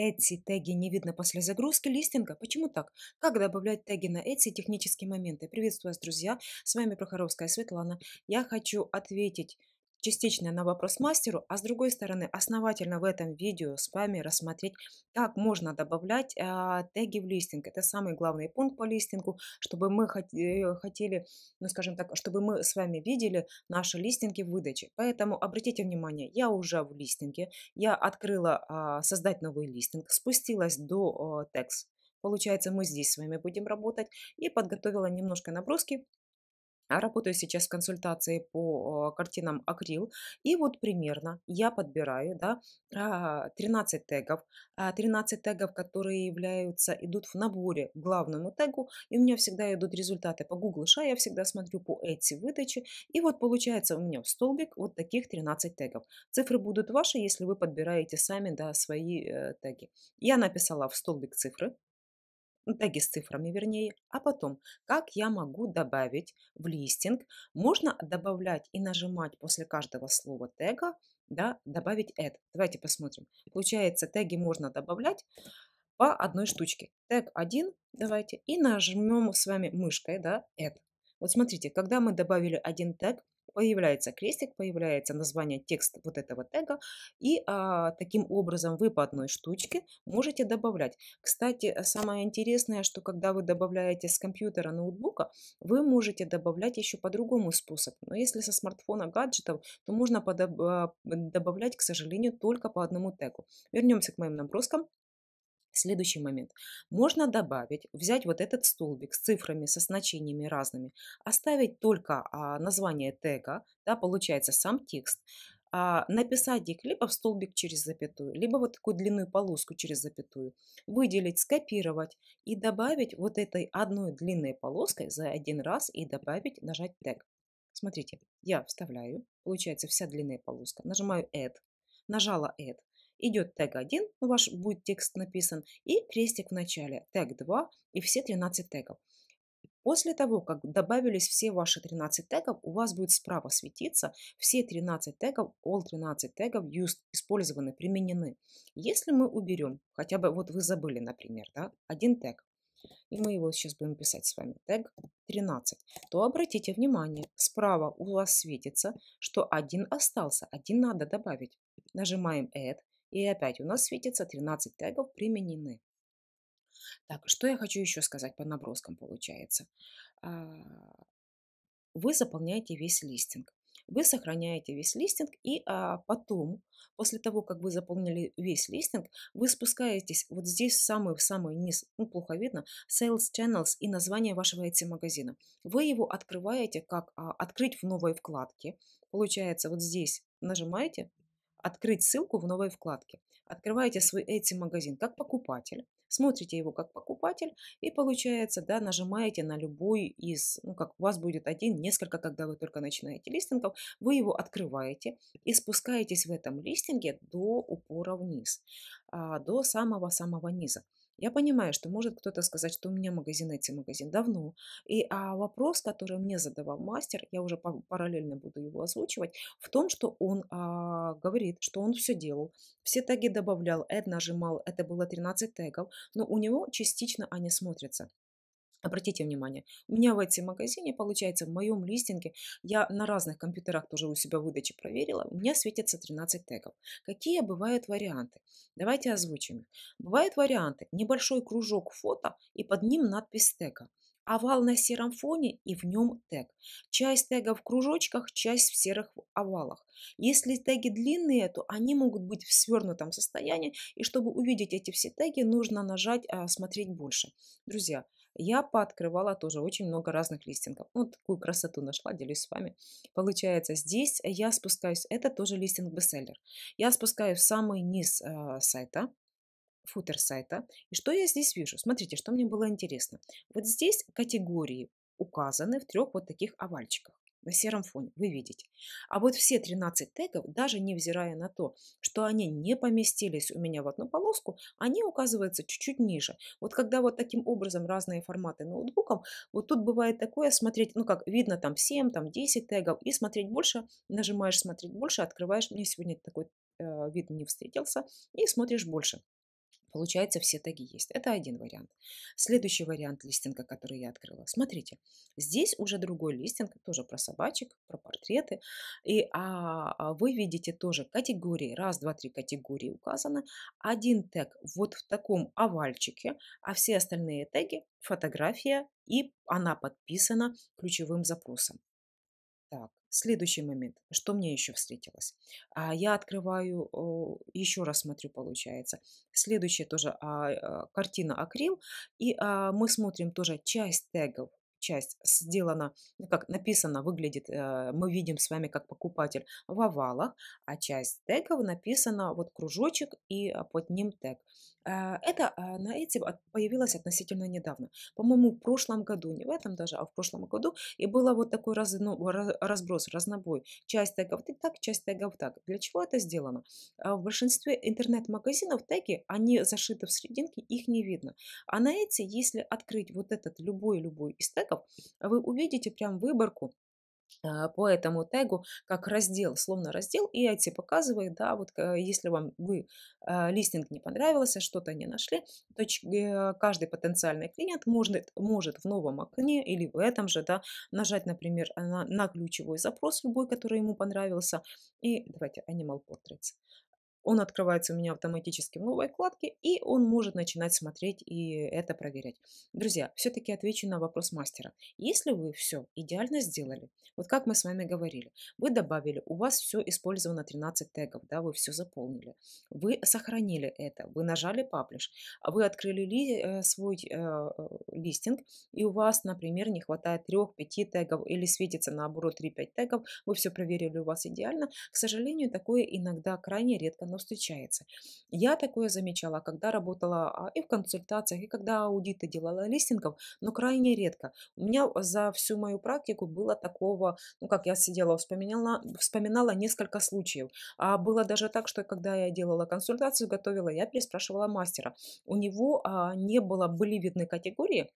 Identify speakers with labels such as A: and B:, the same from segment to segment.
A: эти теги не видно после загрузки листинга. Почему так? Как добавлять теги на эти технические моменты? Приветствую вас, друзья. С вами Прохоровская Светлана. Я хочу ответить частично на вопрос мастеру, а с другой стороны основательно в этом видео с вами рассмотреть, как можно добавлять э, теги в листинг. Это самый главный пункт по листингу, чтобы мы э, хотели, ну скажем так, чтобы мы с вами видели наши листинги в выдаче. Поэтому обратите внимание, я уже в листинге, я открыла э, создать новый листинг, спустилась до э, текст. Получается, мы здесь с вами будем работать и подготовила немножко наброски Работаю сейчас в консультации по э, картинам акрил. И вот примерно я подбираю да, 13 а, тегов. 13 а тегов, которые являются, идут в наборе к главному тегу. И у меня всегда идут результаты по Google Ша. Я всегда смотрю по эти выдачи. И вот получается у меня в столбик вот таких 13 тегов. Цифры будут ваши, если вы подбираете сами да, свои э, теги. Я написала в столбик цифры теги с цифрами вернее, а потом, как я могу добавить в листинг, можно добавлять и нажимать после каждого слова тега, да, добавить add. Давайте посмотрим. Получается, теги можно добавлять по одной штучке. Тег 1, давайте, и нажмем с вами мышкой, да, add. Вот смотрите, когда мы добавили один тег, появляется крестик, появляется название текста вот этого тега, и а, таким образом вы по одной штучке можете добавлять. Кстати, самое интересное, что когда вы добавляете с компьютера ноутбука, вы можете добавлять еще по другому способ. Но если со смартфона гаджетов, то можно подоб- а, добавлять, к сожалению, только по одному тегу. Вернемся к моим наброскам. Следующий момент. Можно добавить, взять вот этот столбик с цифрами, со значениями разными, оставить только а, название тега, да, получается сам текст, а, написать их либо в столбик через запятую, либо вот такую длинную полоску через запятую, выделить, скопировать и добавить вот этой одной длинной полоской за один раз и добавить, нажать тег. Смотрите, я вставляю, получается вся длинная полоска, нажимаю Add, нажала Add, идет тег 1, вас будет текст написан, и крестик в начале, тег 2 и все 13 тегов. После того, как добавились все ваши 13 тегов, у вас будет справа светиться все 13 тегов, all 13 тегов used, использованы, применены. Если мы уберем, хотя бы вот вы забыли, например, да, один тег, и мы его сейчас будем писать с вами, тег 13, то обратите внимание, справа у вас светится, что один остался, один надо добавить. Нажимаем Add, и опять у нас светится 13 тегов применены. Так, что я хочу еще сказать по наброскам, получается. А, вы заполняете весь листинг. Вы сохраняете весь листинг и а, потом, после того, как вы заполнили весь листинг, вы спускаетесь вот здесь в самый-самый низ, ну плохо видно, Sales Channels и название вашего Etsy магазина Вы его открываете как а, «Открыть в новой вкладке». Получается, вот здесь нажимаете открыть ссылку в новой вкладке. Открываете свой Etsy магазин как покупатель, смотрите его как покупатель и получается, да, нажимаете на любой из, ну как у вас будет один, несколько, когда вы только начинаете листингов, вы его открываете и спускаетесь в этом листинге до упора вниз, а, до самого-самого низа. Я понимаю, что может кто-то сказать, что у меня магазин эти магазин давно. И а вопрос, который мне задавал мастер, я уже параллельно буду его озвучивать, в том, что он а, говорит, что он все делал, все теги добавлял, это нажимал, это было 13 тегов, но у него частично они смотрятся. Обратите внимание, у меня в этом магазине, получается, в моем листинге, я на разных компьютерах тоже у себя выдачи проверила, у меня светятся 13 тегов. Какие бывают варианты? Давайте озвучим их. Бывают варианты небольшой кружок фото и под ним надпись тега овал на сером фоне и в нем тег. Часть тега в кружочках, часть в серых овалах. Если теги длинные, то они могут быть в свернутом состоянии, и чтобы увидеть эти все теги, нужно нажать а, «Смотреть больше». Друзья, я пооткрывала тоже очень много разных листингов. Ну, вот такую красоту нашла, делюсь с вами. Получается, здесь я спускаюсь, это тоже листинг-бестселлер. Я спускаюсь в самый низ э, сайта, футер сайта. И что я здесь вижу? Смотрите, что мне было интересно. Вот здесь категории указаны в трех вот таких овальчиках на сером фоне, вы видите. А вот все 13 тегов, даже невзирая на то, что они не поместились у меня в одну полоску, они указываются чуть-чуть ниже. Вот когда вот таким образом разные форматы ноутбуком, вот тут бывает такое смотреть, ну как видно там 7, там 10 тегов, и смотреть больше, нажимаешь смотреть больше, открываешь, мне сегодня такой э, вид не встретился, и смотришь больше. Получается, все теги есть. Это один вариант. Следующий вариант листинга, который я открыла. Смотрите, здесь уже другой листинг, тоже про собачек, про портреты. И а, а вы видите тоже категории, раз, два, три категории указаны. Один тег вот в таком овальчике, а все остальные теги – фотография, и она подписана ключевым запросом. Так, следующий момент. Что мне еще встретилось? А я открываю, еще раз смотрю, получается. Следующая тоже а, а, картина акрил. И а, мы смотрим тоже часть тегов часть сделана, ну, как написано, выглядит, э, мы видим с вами как покупатель в овалах, а часть тегов написана вот кружочек и а, под ним тег. Э, это э, на эти появилось относительно недавно. По-моему, в прошлом году, не в этом даже, а в прошлом году, и было вот такой раз, ну, разброс, разнобой. Часть тегов так, часть тегов так. Для чего это сделано? В большинстве интернет-магазинов теги, они зашиты в серединке, их не видно. А на эти, если открыть вот этот любой-любой из тегов, тегов, вы увидите прям выборку а, по этому тегу как раздел, словно раздел, и эти показывает, да, вот э, если вам вы а, листинг не понравился, что-то не нашли, то э, каждый потенциальный клиент может, может в новом окне или в этом же, да, нажать, например, на, на ключевой запрос любой, который ему понравился, и давайте Animal Portraits. Он открывается у меня автоматически в новой вкладке, и он может начинать смотреть и это проверять. Друзья, все-таки отвечу на вопрос мастера. Если вы все идеально сделали, вот как мы с вами говорили, вы добавили, у вас все использовано 13 тегов, да, вы все заполнили, вы сохранили это, вы нажали паблиш, а вы открыли ли, э, свой э, листинг, и у вас, например, не хватает 3-5 тегов или светится наоборот 3-5 тегов, вы все проверили, у вас идеально. К сожалению, такое иногда крайне редко но встречается. Я такое замечала, когда работала а, и в консультациях, и когда аудиты делала листингов, но крайне редко. У меня за всю мою практику было такого, ну как я сидела, вспоминала, вспоминала несколько случаев. А было даже так, что когда я делала консультацию, готовила, я переспрашивала мастера. У него а, не было, были видны категории,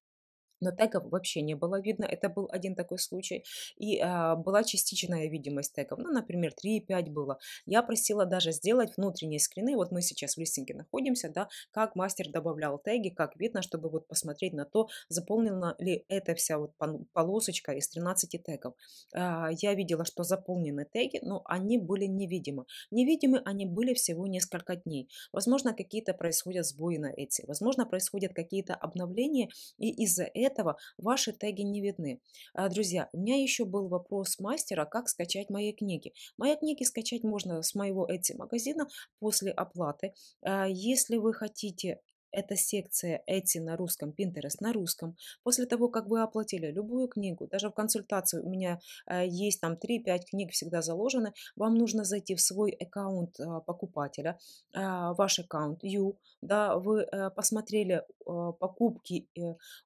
A: но тегов вообще не было видно. Это был один такой случай. И э, была частичная видимость тегов. Ну, например, 3,5 было. Я просила даже сделать внутренние скрины. Вот мы сейчас в листинге находимся, да, как мастер добавлял теги, как видно, чтобы вот посмотреть на то, заполнена ли эта вся вот полосочка из 13 тегов. Э, я видела, что заполнены теги, но они были невидимы. Невидимы они были всего несколько дней. Возможно, какие-то происходят сбои на эти. Возможно, происходят какие-то обновления, и из-за этого этого ваши теги не видны. А, друзья, у меня еще был вопрос мастера, как скачать мои книги. Мои книги скачать можно с моего Etsy магазина после оплаты. А, если вы хотите эта секция «Эти на русском», Pinterest на русском». После того, как вы оплатили любую книгу, даже в консультации у меня э, есть там 3-5 книг всегда заложены, вам нужно зайти в свой аккаунт э, покупателя, а, ваш аккаунт You, да, вы э, посмотрели покупки,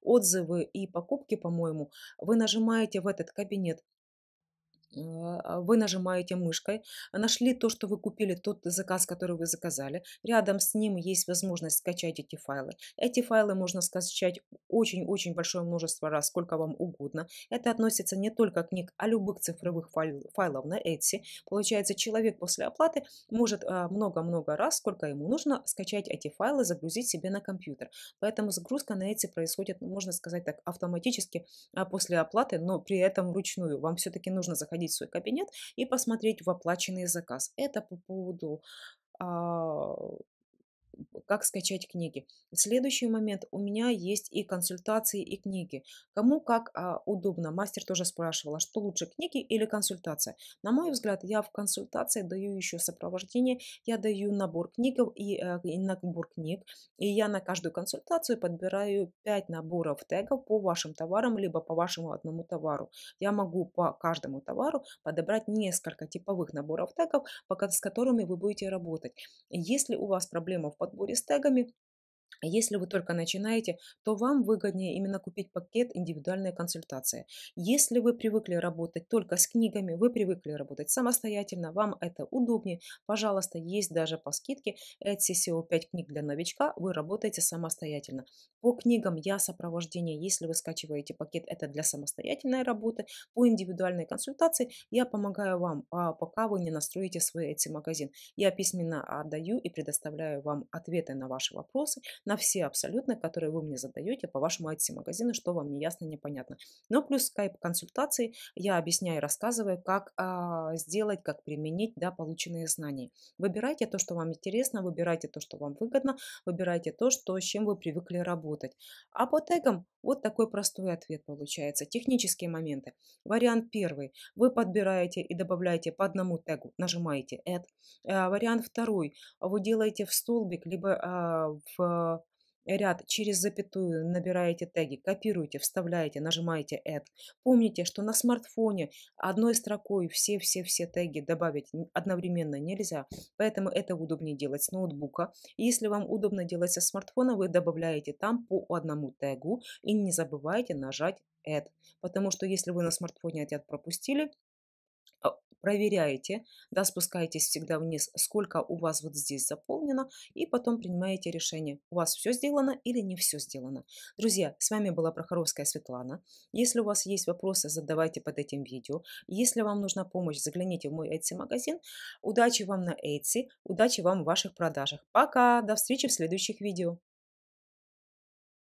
A: отзывы и покупки, по-моему, вы нажимаете в этот кабинет а, а, вы нажимаете мышкой, нашли то, что вы купили, тот заказ, который вы заказали. Рядом с ним есть возможность скачать эти файлы. Эти файлы можно скачать очень-очень большое множество раз, сколько вам угодно. Это относится не только к книг, а любых цифровых файл, файлов на Etsy. Получается, человек после оплаты может а, много-много раз, сколько ему нужно, скачать эти файлы, загрузить себе на компьютер. Поэтому загрузка на Etsy происходит, можно сказать так, автоматически после оплаты, но при этом вручную. Вам все-таки нужно заходить сменить свой кабинет и посмотреть в оплаченный заказ. Это по поводу а, как скачать книги. Следующий момент, у меня есть и консультации, и книги. Кому как а, удобно. Мастер тоже спрашивала, что лучше, книги или консультация. На мой взгляд, я в консультации даю еще сопровождение, я даю набор книг э, и, э, и набор книг, и я на каждую консультацию подбираю 5 наборов тегов по вашим товарам, либо по вашему одному товару. Я могу по каждому товару подобрать несколько типовых наборов тегов, с которыми вы будете работать. Если у вас проблема в подборе с тегами если вы только начинаете, то вам выгоднее именно купить пакет индивидуальной консультации. Если вы привыкли работать только с книгами, вы привыкли работать самостоятельно, вам это удобнее, пожалуйста, есть даже по скидке SEO 5 книг для новичка, вы работаете самостоятельно. По книгам «Я сопровождение», если вы скачиваете пакет, это для самостоятельной работы. По индивидуальной консультации я помогаю вам, а пока вы не настроите свой Etsy-магазин. Я письменно отдаю и предоставляю вам ответы на ваши вопросы – на все абсолютно, которые вы мне задаете по вашему IT-магазину, что вам не ясно, непонятно. Но плюс скайп-консультации я объясняю и рассказываю, как а, сделать, как применить да, полученные знания. Выбирайте то, что вам интересно, выбирайте то, что вам выгодно, выбирайте то, что, с чем вы привыкли работать. А по тегам вот такой простой ответ получается. Технические моменты. Вариант первый. Вы подбираете и добавляете по одному тегу, нажимаете add. А, вариант второй. Вы делаете в столбик, либо а, в ряд через запятую набираете теги, копируете, вставляете, нажимаете Add. Помните, что на смартфоне одной строкой все-все-все теги добавить одновременно нельзя, поэтому это удобнее делать с ноутбука. Если вам удобно делать со смартфона, вы добавляете там по одному тегу и не забывайте нажать Add, потому что если вы на смартфоне этот пропустили, проверяете, да, спускаетесь всегда вниз, сколько у вас вот здесь заполнено, и потом принимаете решение, у вас все сделано или не все сделано. Друзья, с вами была Прохоровская Светлана. Если у вас есть вопросы, задавайте под этим видео. Если вам нужна помощь, загляните в мой Etsy-магазин. Удачи вам на Etsy, удачи вам в ваших продажах. Пока, до встречи в следующих видео.